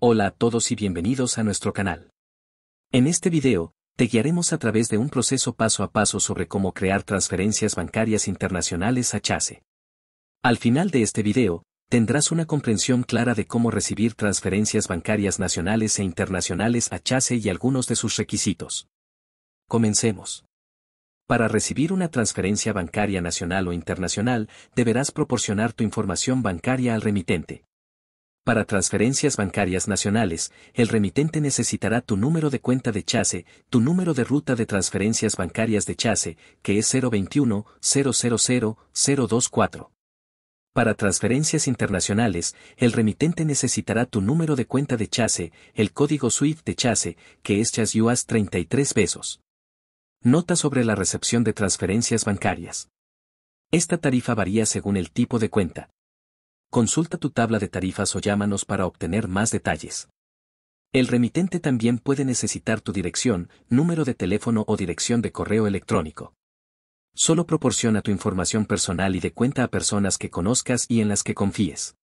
Hola a todos y bienvenidos a nuestro canal. En este video, te guiaremos a través de un proceso paso a paso sobre cómo crear transferencias bancarias internacionales a Chase. Al final de este video, tendrás una comprensión clara de cómo recibir transferencias bancarias nacionales e internacionales a Chase y algunos de sus requisitos. Comencemos. Para recibir una transferencia bancaria nacional o internacional, deberás proporcionar tu información bancaria al remitente. Para transferencias bancarias nacionales, el remitente necesitará tu número de cuenta de Chase, tu número de ruta de transferencias bancarias de Chase, que es 021-000-024. Para transferencias internacionales, el remitente necesitará tu número de cuenta de Chase, el código SWIFT de Chase, que es Chase 33 pesos. Nota sobre la recepción de transferencias bancarias. Esta tarifa varía según el tipo de cuenta. Consulta tu tabla de tarifas o llámanos para obtener más detalles. El remitente también puede necesitar tu dirección, número de teléfono o dirección de correo electrónico. Solo proporciona tu información personal y de cuenta a personas que conozcas y en las que confíes.